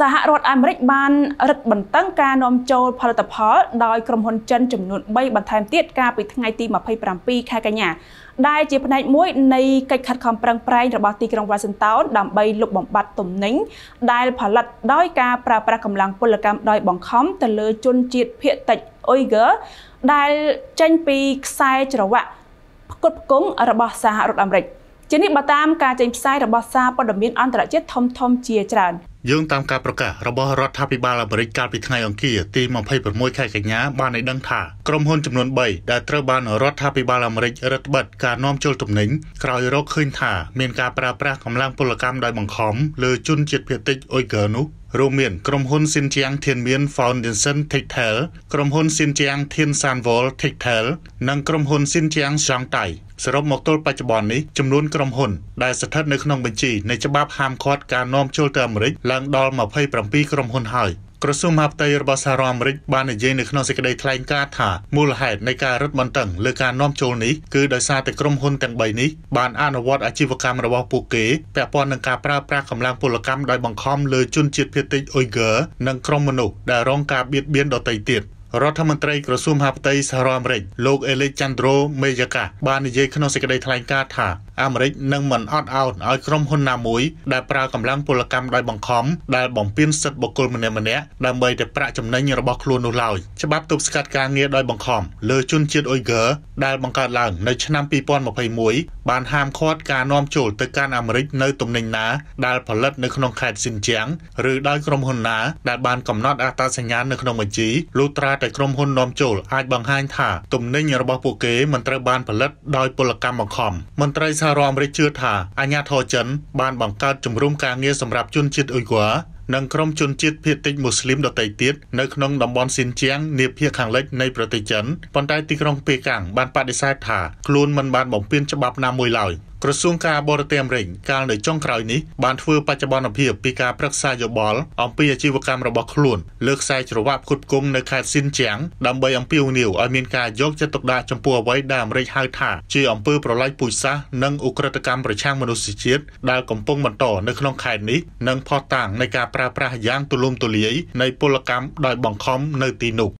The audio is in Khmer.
សហរដ្ឋអាមេរិកបានរឹតបន្តឹងការនាំចូល ផលិតផលដោយក្រុមហ៊ុនចិនចំនួន3បន្ថែមទៀតកាលពីថ្ងៃទី27ខែកញ្ញាដែលជាផ្នែកមួយនៃកិច្ចខិតខំប្រឹងប្រែងរបស់ទីក្រុងវ៉ាស៊ីនតោនដើម្បីលុបបំបាត់ទំនិញដែលផលិតដោយការប្រើប្រាស់កម្លាំងពលកម្មដោយបង្ខំទៅលើជនជាតិភៀតតិចអ៊ុយហ្គើដែលចេញពីខ្សែច្រវាក់ផ្គត់ផ្គង់របស់សហរដ្ឋអាមេរិកជានេះបើតាមការចេញផ្សាយរបស់សារព័ត៌មាន អន្តរជាតិធំធំជាច្រើនយោងតាមការប្រកាសរបស់រដ្ឋាភិបាលអាមេរិកកាលពីថ្ងៃអង្គារទី26ខែកញ្ញាបានឲ្យដឹងថាក្រុមហ៊ុនចំនួន3ដែលត្រូវបានរដ្ឋាភិបាលអាមេរិករឹតបន្តឹងការនាំចូលទំនិញក្រោយរកឃើញថាមានការប្រើប្រាស់កម្លាំងពលកម្មដោយបង្ខំលើជនជាតិភាគតិចអ៊ុយហ្គើនោះរួមមានក្រុមហ៊ុន Xinjiang Tianmin Foundation Techtel ក្រុមហ៊ុន Xinjiang Tiansan Wall Techtel និងក្រុមហ៊ុន Xinjiang Shanghai សរុបមកទល់បច្ចុប្បន្ននេះចំនួនក្រុមហ៊ុន ដែលស្ថិតនៅក្នុងបញ្ជីនៃច្បាប់ហាមឃាត់ការនាំចូលទៅអាមេរិកឡើងដល់27ក្រុមហ៊ុនហើយ។ក្រសួងមហាផ្ទៃរបស់សហរដ្ឋអាមេរិកបាននិយាយនៅក្នុងសេចក្តីថ្លែងការណ៍ថា មូលហេតុនៃការរឹតបន្តឹងលើការនាំចូលនេះគឺដោយសារតែក្រុមហ៊ុនទាំង3នេះបានអនុវត្តអាជីវកម្មរបស់ពួកគេពាក់ព័ន្ធនឹងការប្រើប្រាស់កម្លាំងពលកម្មដោយបង្ខំលើជនជាតិភាគតិចអ៊ុយហ្គើនិងក្រុមមនុស្សដែលរងការបៀតបៀនដទៃទៀតរដ្ឋមន្ត្រីក្រសួងមហាផ្ទៃសហរដ្ឋអាមេរិកលោកអេលីចាន់ដ្រូមេយ៉ាកាបាននិយាយក្នុងសេចក្តីថ្លែងការណ៍ថាអាមេរិកនឹងមិនអត់ឱនឲ្យក្រុមហ៊ុនណាមួយដែលប្រើកម្លាំងពលកម្មដោយបង្ខំដែលបំពានសិទ្ធិបុគ្គលម្នាក់ម្នាក់ដើម្បីតែប្រាក់ចំណេញរបស់ខ្លួននោះឡើយច្បាប់ទប់ស្កាត់ការងារដោយបង្ខំលើជនជាតិអ៊ុយហ្គើដែលបង្កើតឡើងនៅឆ្នាំ2021បានហាមឃាត់ការនាំចូលទៅកាន់អាមេរិកនៅទំនិញណាដែលផលិតនៅក្នុងខេត្តស៊ីនជៀងឬដោយក្រុមហ៊ុនណា ដែលបានកំណត់អត្តសញ្ញាណនៅក្នុងបញ្ជីលុះត្រាតែក្រុមហ៊ុននាំចូលអាចបង្ហាញថាទំនិញរបស់ពួកគេមិនត្រូវបានផលិតដោយពលកម្មបង្ខំមន្ត្រីសហរដ្ឋអាមេរិកជឿថាអាញាធរចិន បានបង្កើតជំរុំការងារសម្រាប់ជនជាតិអ៊ុយហ្គ័រនិងក្រុមជនជាតិភៀតតិចមូស្លីមដទៃទៀតនៅក្នុងតំបន់ស៊ីនជៀងនាភាគខាងលិចនៃប្រទេសចិនប៉ុន្តែទីក្រុងប៉េកាំងបានបដិសេធថាខ្លួនមិនបានបំពានច្បាប់ណាមួយឡើយ។ក្រសួងការបរទេសអាមេរិកកាលនៅចុងក្រោយនេះបានធ្វើបច្ចុប្បន្នភាពពីការប្រឹក្សាយោបល់អំពីអាជីវកម្មរបស់ខ្លួនលើខ្សែច្រវាក់ផ្គត់ផ្គង់នៅខេត្តស៊ីនជាងដើម្បីអំពាវនាវឲ្យមានការយកចិត្តទុកដាក់ចំពោះអ្វីដែលអាមេរិកហៅថាជាអំពើប្រល័យពូជសាសន៍និងឧក្រិដ្ឋកម្មប្រឆាំងមនុស្សជាតិដែលកំពុងបន្តនៅក្នុងខេត្តនេះនិងផុសតាំងនៃការប្រើប្រាស់យ៉ាងទូលំទូលាយនៃពលកម្មដោយបង្ខំនៅទីនោះ